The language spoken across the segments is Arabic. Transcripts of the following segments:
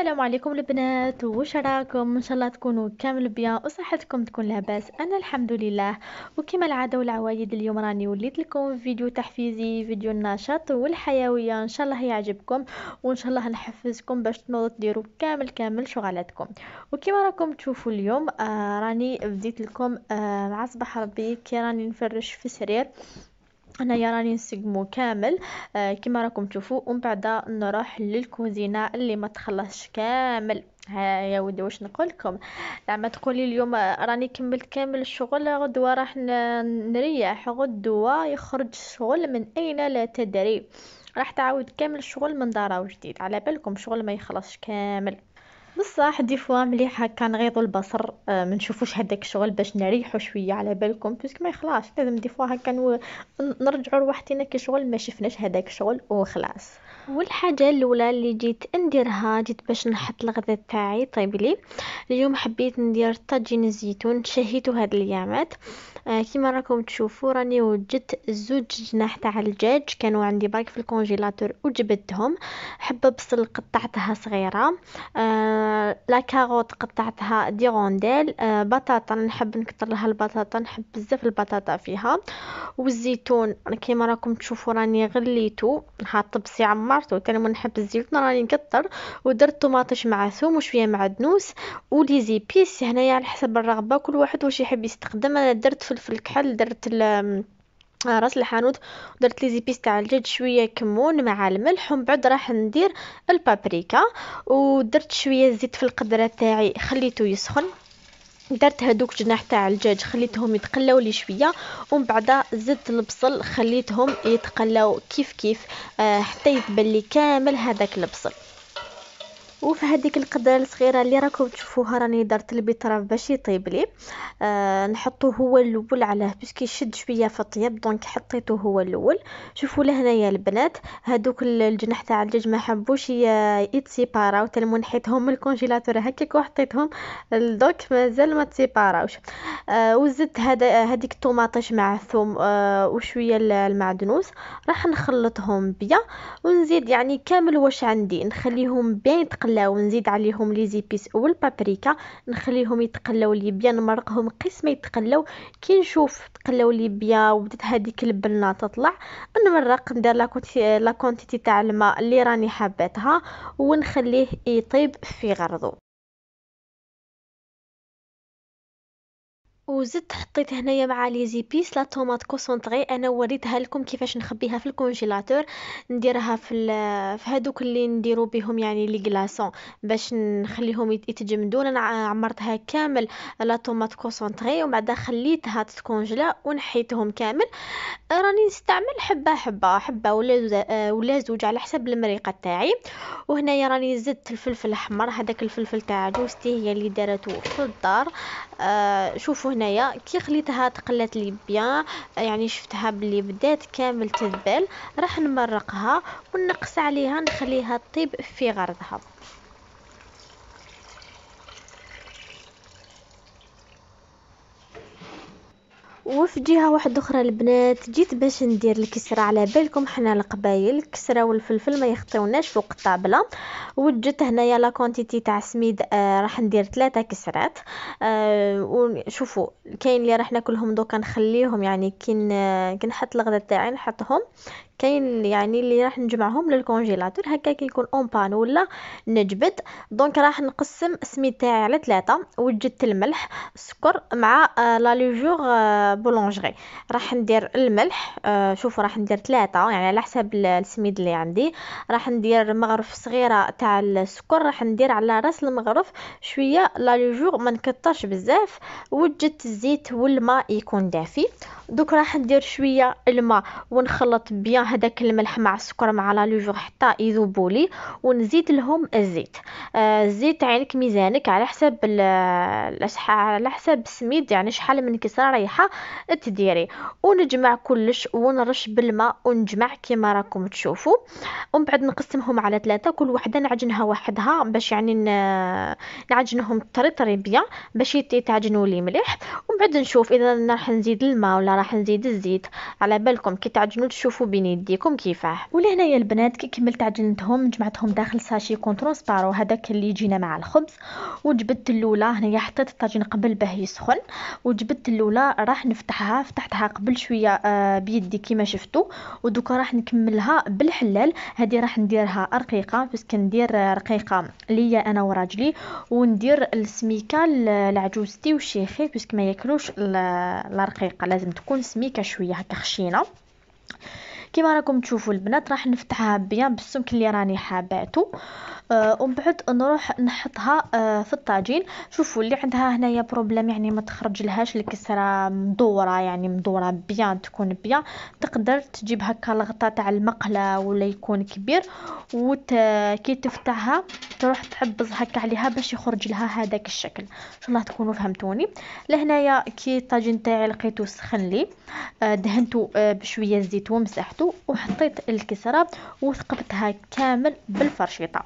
السلام عليكم البنات واش راكم ان شاء الله تكونوا كامل بيان وصحتكم تكون لاباس انا الحمد لله وكما العاده والعوايد اليوم راني وليت لكم فيديو تحفيزي فيديو النشاط والحيويه ان شاء الله يعجبكم وان شاء الله نحفزكم باش تنوضوا ديروا كامل كامل شغلاتكم وكما راكم تشوفوا اليوم آه راني بديت لكم آه مع صباح ربي كي راني نفرش في سرير هنايا راني نسقمو كامل آه كما راكم تشوفوا ومن بعد نروح للكوزينه اللي ما تخلصش كامل ها يا ودي واش نقول لكم لما تقولي اليوم آه، راني كملت كامل الشغل غدوه راح نريح غدوه يخرج الشغل من اين لا تدري راح تعاود كامل الشغل من دارة جديد على بالكم شغل ما يخلصش كامل بصح دي فوا مليح هكا نغيضوا البصر آه، ما نشوفوش هذاك الشغل باش نريحو شويه على بالكم باسكو ما يخلاص لازم دي فوا هكا نرجعو نرجعوا لوحدينا كي شغل ما شفناش هذاك الشغل وخلاص والحاجه الاولى اللي جيت نديرها جيت باش نحط الغداء تاعي طيب لي اليوم حبيت ندير طاجين الزيتون شهيتو هاد الايامات آه كيما راكم تشوفوا راني وجدت زوج جناح تاع الدجاج كانوا عندي باك في الكونجيلاتور وجبدتهم حبه بصل قطعتها صغيره آه لا كاروت قطعتها دي غونديل آه بطاطا نحب نكثر لها البطاطا نحب بزاف البطاطا فيها والزيتون كيما راكم تشوفوا راني غليته حاط عمرتو عمرته تاني نحب الزيتون راني نكثر ودرت طماطش مع ثوم وشويه معدنوس دنوس ولي زيبيس هنايا على حسب الرغبه كل واحد واش يحب يستخدم انا درت فلفل كحل درت آه، راس الحانوت درت لي زيبيس تاع الجد شويه كمون مع الملح ومن بعد راح ندير البابريكا ودرت شويه زيت في القدره تاعي خليته يسخن درت هذوك جناح تاع الدجاج خليتهم يتقلاو لي شويه ومن بعد زدت البصل خليتهم يتقلاو كيف كيف آه، حتى يتبلي كامل هذاك البصل وفي هذيك القدره الصغيره اللي راكم تشوفوها راني درت البيطراف باش يطيب لي آه نحطو هو الاول عليه باش كيشد شويه في الطياب دونك حطيته هو الاول شوفوا لهنايا البنات هذوك الجناح تاع الدجاج ما حبوش يتسيباراو حتى منحيتهم من الكونجيلاتور هكاك وحطيتهم لدوك مازال ما تسيباراوش آه وزدت هذا هذيك الطوماطيش مع الثوم آه وشويه المعدنوس راح نخلطهم بيا ونزيد يعني كامل واش عندي نخليهم بين يتقلبوا يتقلاو نزيد عليهم لي زيبيس والبابريكا البابريكا نخليهم يتقلاو ليبيا نمرقهم قسم يتقلاو كي نشوف تقلاو ليبيا وبدات هذيك البنه تطلع نمرق ندير لا كونتيتي تاع الماء اللي راني حاباتها ونخليه يطيب في غرضو وزدت حطيت هنايا مع لي زيبيس لا طوماط كونسونطري انا وريتها لكم كيفاش نخبيها في الكونجيلاتور نديرها في في هذوك اللي نديرو بهم يعني لي غلاصون باش نخليهم يتجمدون انا عمرتها كامل لا طوماط كونسونطري ومن بعد خليتها تتكونجلا ونحيتهم كامل راني نستعمل حبه حبه حبه ولا زوج آه، ولا زوج على حسب المريقه تاعي وهنايا راني زدت الفلفل الاحمر هذاك الفلفل تاع جوزتي هي اللي دارته في الدار آه شوفوا هنايا كي خليتها تقلات لي بيان يعني شفتها بلي بدات كامل تذبل راح نمرقها ونقص عليها نخليها طيب في غرضها وفي جهه واحده اخرى البنات جيت باش ندير الكسره على بالكم حنا القبايل الكسره والفلفل ما يخطيوناش فوق الطابله وجدت هنايا لا كونتيتي تاع سميد آه راح ندير ثلاثه كسرات آه وشوفوا كاين اللي راح ناكلهم دوكا نخليهم يعني كي كنحط الغداء تاعي نحطهم كاين يعني اللي راح نجمعهم للكونجيلاتور هكا كيكون اون بان ولا نجبد دونك راح نقسم سميد تاعي على ثلاثه وجدت الملح السكر مع آه، لا لوجور بولونجري آه، راح ندير الملح آه، شوفوا راح ندير ثلاثه يعني على حسب السميد اللي عندي راح ندير مغرف صغيره تاع السكر راح ندير على راس المغرف شويه لا لوجور ما نكثرش بزاف وجدت الزيت والماء يكون دافي دوك راح ندير شويه الماء ونخلط بيان هذاك الملح مع السكر مع لا لوجور حتى يذوبوا لي ونزيد لهم الزيت آه الزيت عينك ميزانك على حسب على حسب السميد يعني شحال من كسره رايحه تديري ونجمع كلش ونرش بالماء ونجمع كما راكم تشوفوا ومن بعد نقسمهم على ثلاثه كل وحده نعجنها وحدها باش يعني نعجنهم طري طري بيان باش يتعجنوا لي مليح ومن بعد نشوف اذا راح نزيد الماء ولا راح نزيد الزيت على بالكم كي تعجنوا تشوفوا بيني يديكم كيفاه ولهنايا البنات كي كملت عجنتهم جمعتهم داخل ساشي سبارو هذاك اللي يجينا مع الخبز وجبت اللولة هنايا حطيت الطاجين قبل باه يسخن وجبت اللولة راح نفتحها فتحتها قبل شويه آه، بيدي كيما شفتو ودوكا راح نكملها بالحلال هذه راح نديرها رقيقه بس كندير آه، رقيقه ليا انا وراجلي وندير السميكه لعجوزتي وشيخي باسكو ما ياكلوش الرقيقه لازم تكون سميكه شويه هكا خشينه كيما راكم تشوفوا البنات راح نفتحها بيان بالسمك اللي راني حاباته آه ومن بعد نروح نحطها آه في الطاجين شوفوا اللي عندها هنايا بروبليم يعني ما تخرج لهاش الكسره مدوره يعني مدوره بيان تكون بيان تقدر تجيب هكا لغطه تاع المقله ولا يكون كبير وكي كي تفتحها تروح تحبز هكا عليها باش يخرج لها هذاك الشكل ان شاء الله تكونوا فهمتوني لهنايا كي الطاجين تاعي لقيتو سخن لي آه دهنته آه، بشويه زيت ومسحته اخذته وحطيت الكسرة وثقبتها كامل بالفرشيطة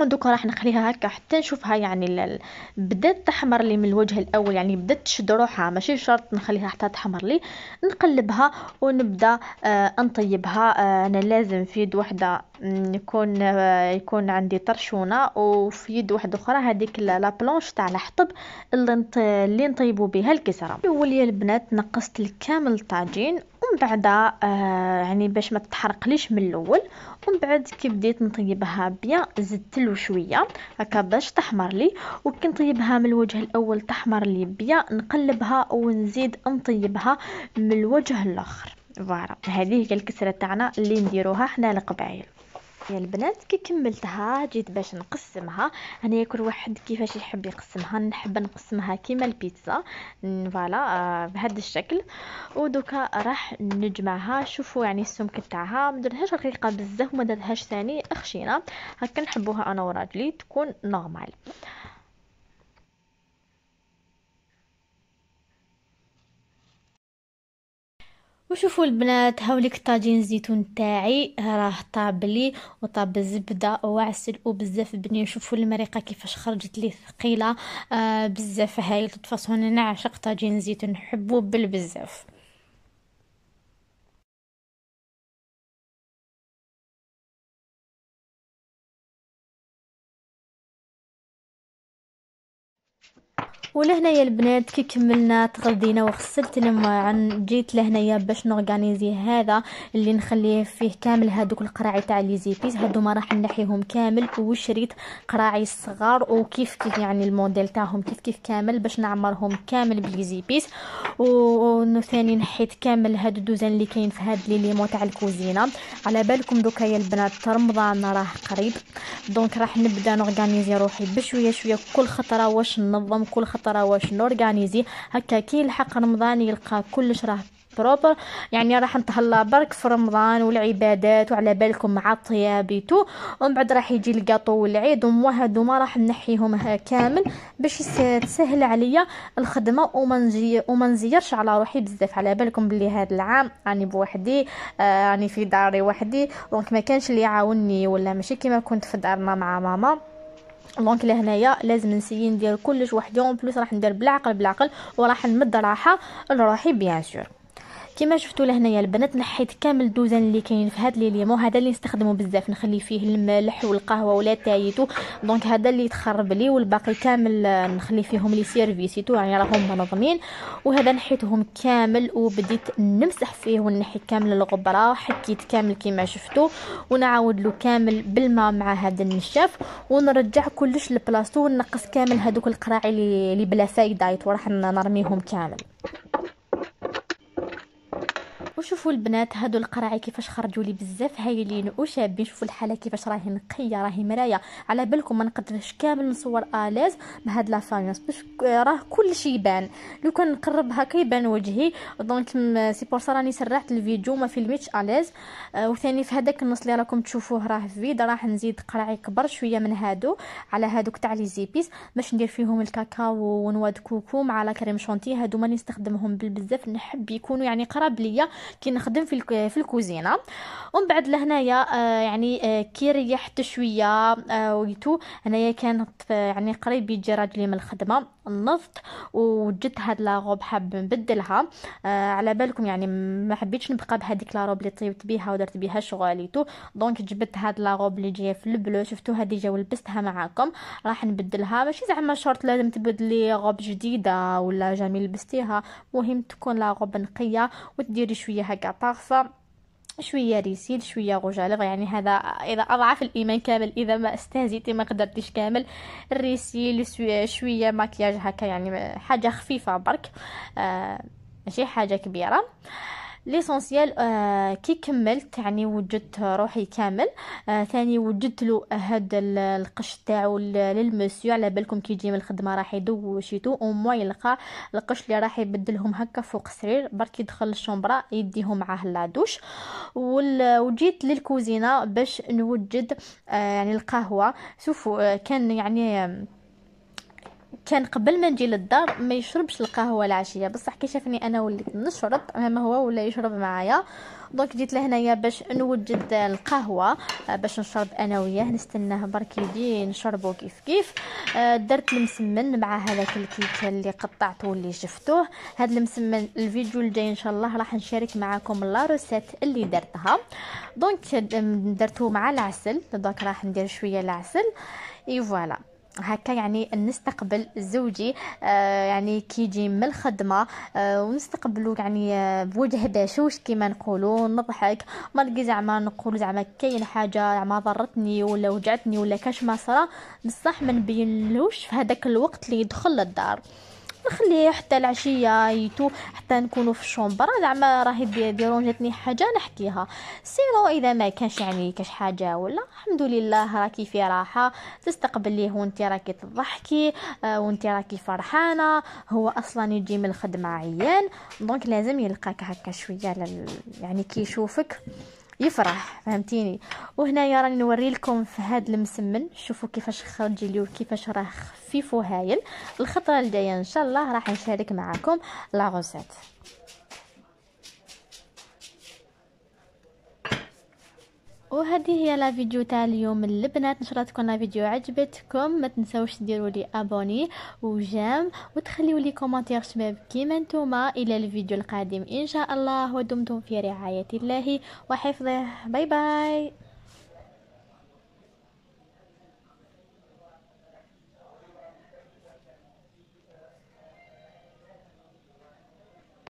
ودوكا راح نخليها هكا حتى نشوفها يعني بدات تحمر لي من الوجه الاول يعني بدات تشد روحها ماشي شرط نخليها حتى تحمر لي نقلبها ونبدا آه نطيبها آه انا لازم في يد وحده يكون آه يكون عندي طرشونه وفي يد واحده اخرى هذيك لا بلونش تاع الحطب اللي, نط... اللي نطيبوا بها الكسره الاول يا البنات نقصت الكامل الطاجين ومن بعد آه، يعني باش ما تحرقليش من الاول ومن بعد كي بديت نطيبها بيان زدت له شويه هكا باش تحمر لي وكي نطيبها من الوجه الاول تحمر لي بيان نقلبها ونزيد نطيبها من الوجه الاخر فوالا هذه هي الكسره تاعنا اللي نديروها حنا القبايل يا البنات كي كملتها جيت باش نقسمها انا كل واحد كيفاش يحب يقسمها نحب نقسمها كيما البيتزا فوالا آه، بهذا الشكل ودوكا راح نجمعها شوفوا يعني السمك تاعها ما درتهاش رقيقه بزاف وما درتهاش ثاني خشينه هكا نحبوها انا وراجلي تكون نورمال وشوفوا البنات هاوليك الطاجين الزيتون تاعي راه طاب لي وطاب الزبده وعسل وبزاف بنين شوفوا المريقه كيفاش خرجت لي ثقيله آه بزاف هايل تفاصون انا عشق طاجين الزيتون نحبو بالبزاف ولهنايا البنات كي كملنا تغدينا وغسلت لما جيت لهنايا باش نورغانيزي هذا اللي نخليه فيه كامل هذوك القراعي تاع لي زيبيس ما راح نحيهم كامل وشريت قراعي صغار وكيف كيف يعني الموديل تاعهم كيف كيف كامل باش نعمرهم كامل بلي زيبيس وثاني نحيت كامل هاد الدوزان اللي كاين في هاد لي ليمو تاع الكوزينه على بالكم دوكا يا البنات رمضان راه قريب دونك راح نبدا نورغانيزي روحي بشويه شويه كل خطره واش ننظم كل خطره واش نورغانيزي هكا كي يلحق رمضان يلقى كلش راه بروبر يعني راح نتهلا برك في رمضان والعبادات وعلى بالكم مع الطيابيتو ومن بعد راح يجي القاطو والعيد وما هادو ما راح نحيهم كامل باش تسهل عليا الخدمه وما نجي وما نزيرش على روحي بزاف على بالكم بلي هذا العام راني يعني بوحدي آه، راني يعني في داري وحدي دونك ما كانش اللي يعاوني ولا ماشي كيما كنت في دارنا مع ماما دونك لهنايا لازم نسيي ندير كلش وحدي اون بلوس راح ندير بالعقل بالعقل وراح نمد راحه لروحي بيان سور كما شفتوا لهنايا البنات نحيت كامل الدوزان اللي كاين في هذا لي ليمون هذا اللي نستخدمه بزاف نخلي فيه الملح والقهوه ولا تايتو دونك هذا اللي تخرب لي والباقي كامل آه، نخلي فيهم لي سيرفيسيتو يعني راهم منظمين وهذا نحيتهم كامل وبديت نمسح فيه ونحي كامل الغبره حكيت كامل كما شفتوا ونعاود له كامل بالماء مع هذا النشاف ونرجع كلش لبلاصتو ونقص كامل هذوك القراعي اللي بلا فايده راح نرميهم كامل وشوفوا البنات هادو القراعي كيفاش خرجوا لي بزاف هايلين وشابين شوفوا الحاله كيفاش راهي نقيه راهي مرايه على بالكم ما نقدرش كامل نصور اليز بهاد لا فاميوس باش راه كلشي يبان لو كان نقرب هكا يبان وجهي دونك سي بور راني سرعت الفيديو ما فيلميتش اليز آه، وثاني في هذاك النص اللي راكم تشوفوه راه فيد راح نزيد قراعي كبر شويه من هادو على هادوك تاع لي زيبيس باش ندير فيهم الكاكاو ونواد كوكو مع لا كريم شونتي هادو ما نستخدمهم بالبزاف نحب يكونوا يعني قراب ليا كي نخدم في في الكوزينه ومن بعد لهنايا آه، يعني آه، كي ريحت شويه آه، ويتو هنايا كانت يعني قريب يجي راجلي من الخدمه النفط وجدت هاد لا روب حاب نبدلها آه على بالكم يعني ما حبيتش نبقى بهذيك لا روب اللي طيبت بيها ودرت بيها شغاليتو دونك جبت هاد لا روب اللي جايه في البلو شفتوها ديجا ولبستها معاكم راح نبدلها ماشي زعما شرط لازم تبدلي روب جديده ولا جامي لبستيها مهم تكون لا روب نقيه وتديري شويه هكا طاغصه شويه ريسيل شويه غجالب يعني هذا اذا اضعف الايمان كامل اذا ما استهزيتي ما قدرتيش كامل الريسيل شويه مكياج هكا يعني حاجه خفيفه برك آه ماشي حاجه كبيره ليسونسيال آه كي كملت يعني وجدت روحي كامل آه ثاني وجدت له هذا القش تاعو للمسيو على بالكم كي يجي من الخدمه راح يدوشيتو او موا يلقى القش اللي راح يبدلهم هكا فوق السرير برك يدخل الشومبرا يديهم معاه لادوش وجيت للكوزينه باش نوجد آه يعني القهوه شوفوا آه، كان يعني كان قبل ما نجي للدار ما يشربش القهوه العشيه بصح كي شافني انا وليت نشرب ما هو ولا يشرب معايا دونك جيت لهنايا باش نوجد القهوه آه، باش نشرب انا وياه نستناه برك يجي نشربو كيف كيف آه، درت المسمن مع هذاك الكيك اللي قطعته واللي شفتوه هذا المسمن الفيديو الجاي ان شاء الله راح نشارك معكم لا روسيت اللي درتها دونك آه، درته مع العسل دونك راح ندير شويه العسل اي فوالا هكا يعني نستقبل زوجي آه، يعني كيجي من الخدمه آه، ونستقبلو يعني آه، بوجه بشوش كيما نقولوا نضحك ما زعما نقول زعما كاين حاجه زعما ضرتني ولا وجعتني ولا كاش ما صرا بصح ما نبينلوش في هذاك الوقت اللي يدخل للدار نخليه حتى العشيه يتو حتى نكونوا في الشومبر زعما راهي بيرون جاتني حاجه نحكيها سينو اذا ما كانش يعني كاش حاجه ولا الحمد لله راكي في راحه تستقبليه وانت راكي تضحكي آه، وانت راكي فرحانه هو اصلا يجي من الخدمه عيان دونك لازم يلقاك هكا شويه يعني كي يشوفك يفرح فهمتيني وهنايا راني نوري لكم في هذا المسمن شوفوا كيفاش خرج لي كيفاش راه خفيف وهايل الخطره الجايه ان شاء الله راح نشارك معكم لا وهذه هي لا فيديو تاع اليوم البنات ان شاء الله تكون لا فيديو عجبتكم ما تنساوش ديروا لي ابوني وجام وتخليوا لي كومونتير شباب كيما نتوما الى الفيديو القادم ان شاء الله ودمتم في رعايه الله وحفظه باي باي